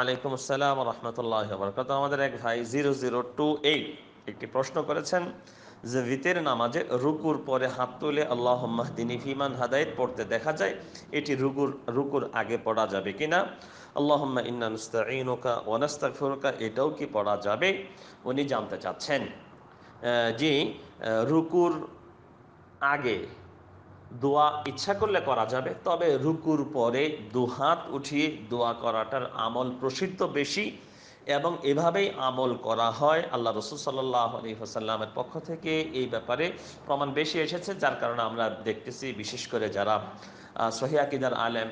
আলাইকুম আসসালাম রহমতুল্লাহ বরকত আমাদের এক ভাই জিরো জিরো টু এইট একটি প্রশ্ন করেছেন যে ভিতের নামাজে রুকুর পরে হাত তুলে আল্লাহ মাহদিন ইফিমান হাদায়ত পড়তে দেখা যায় এটি রুকুর রুকুর আগে পড়া যাবে কিনা আল্লাহম্মা ইন্নানুস্তাইনুকা ওয়ানাস্তাকফুরকা এটাও কি পড়া যাবে উনি জানতে চাচ্ছেন যে রুকুর আগে দোয়া ইচ্ছা করলে করা যাবে তবে রুকুর পরে দুহাত উঠিয়ে দোয়া করাটার আমল প্রসিদ্ধ বেশি এবং এভাবেই আমল করা হয় আল্লাহ রসুল সাল্লাহ আলী হাসাল্লামের পক্ষ থেকে এই ব্যাপারে প্রমাণ বেশি এসেছে যার কারণে আমরা দেখতেছি বিশেষ করে যারা সহিয়াকিদার আলেম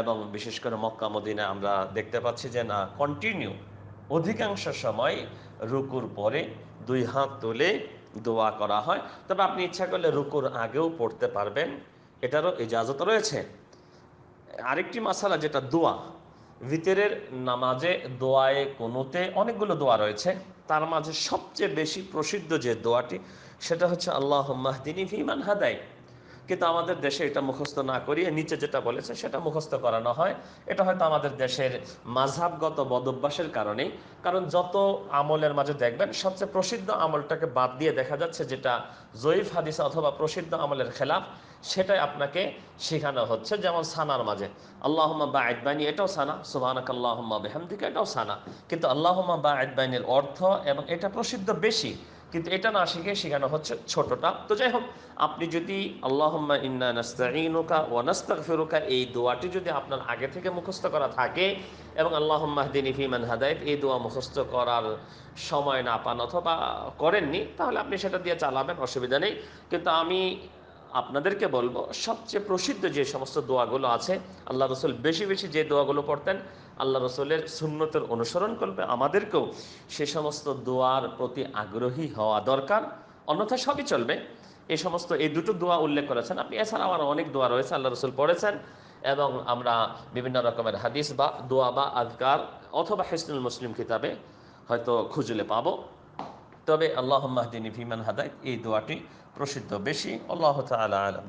এবং বিশেষ করে মক্কা মদিনে আমরা দেখতে পাচ্ছি যে না কন্টিনিউ অধিকাংশ সময় রুকুর পরে দুই হাত তুলে দোয়া করা হয় তবে আপনি ইচ্ছা করলে রুকুর আগেও পড়তে পারবেন এটারও ইজাজত রয়েছে আরেকটি মাসালা যেটা দোয়া ভিতরের নামাজে দোয়ায়ে কোনোতে অনেকগুলো দোয়া রয়েছে তার মাঝে সবচেয়ে বেশি প্রসিদ্ধ যে দোয়াটি সেটা হচ্ছে আল্লাহ মাহদিনী ফিমান হাদাই কিন্তু আমাদের দেশে এটা মুখস্থ না করিয়ে নিচে যেটা বলেছে সেটা মুখস্থ করানো হয় এটা হয়তো আমাদের দেশের মাঝাবগত বদভ্যাসের কারণেই কারণ যত আমলের মাঝে দেখবেন সবচেয়ে প্রসিদ্ধ আমলটাকে বাদ দিয়ে দেখা যাচ্ছে যেটা জয়ীফ হাদিস অথবা প্রসিদ্ধ আমলের খেলাফ সেটাই আপনাকে শেখানো হচ্ছে যেমন সানার মাঝে আল্লাহমা বা আদবানি এটাও সানা সুবাহানাক আল্লাহম্মা বেহামদিকে এটাও সানা কিন্তু আল্লাহমা বা আদবাইনের অর্থ এবং এটা প্রসিদ্ধ বেশি কিন্তু এটা না শিখে শেখানো হচ্ছে ছোটটা তো যাই হোক আপনি যদি আল্লাহম্মা ও ফেরুকা এই দোয়াটি যদি আপনার আগে থেকে মুখস্থ করা থাকে এবং আল্লাহ মাহদিন ইফিমান হাদায়ত এই দোয়া মুখস্থ করার সময় না পান অথবা করেননি তাহলে আপনি সেটা দিয়ে চালাবেন অসুবিধা নেই কিন্তু আমি আপনাদেরকে বলবো সবচেয়ে প্রসিদ্ধ যে সমস্ত দোয়াগুলো আছে আল্লাহ রসুল বেশি বেশি যে দোয়াগুলো পড়তেন আল্লাহ রসুলের সুন্নতের অনুসরণ করবে আমাদেরকেও সে সমস্ত দোয়ার প্রতি আগ্রহী হওয়া দরকার অন্যথা সবই চলবে এই সমস্ত এই দুটো দোয়া উল্লেখ করেছেন আপনি এছাড়া আমার অনেক দোয়া রয়েছে আল্লাহ রসুল পড়েছেন এবং আমরা বিভিন্ন রকমের হাদিস বা দোয়া বা আজকার অথবা হেসনুল মুসলিম কিতাবে হয়তো খুঁজলে পাবো তবে আল্লাহ মাহদিনী ভিমান হাদাইত এই দোয়াটি প্রসিদ্ধ বেশি আল্লাহ তালা আলম